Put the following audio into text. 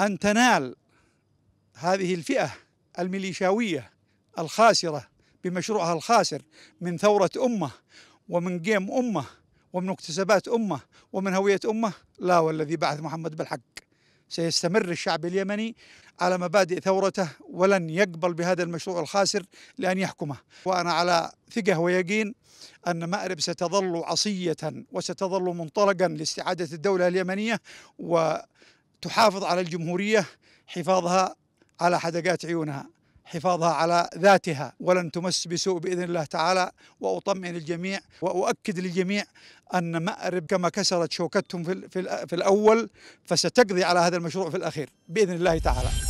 أن تنال هذه الفئة الميليشاوية الخاسرة بمشروعها الخاسر من ثورة أمة ومن قيم أمة ومن اكتسابات أمة ومن هوية أمة لا والذي بعث محمد بالحق سيستمر الشعب اليمني على مبادئ ثورته ولن يقبل بهذا المشروع الخاسر لأن يحكمه وأنا على ثقة ويقين أن مأرب ستظل عصية وستظل منطلقا لاستعادة الدولة اليمنية و تحافظ على الجمهورية حفاظها على حدقات عيونها حفاظها على ذاتها ولن تمس بسوء باذن الله تعالى واطمئن الجميع واؤكد للجميع ان مأرب كما كسرت شوكتهم في الاول فستقضي على هذا المشروع في الاخير باذن الله تعالى.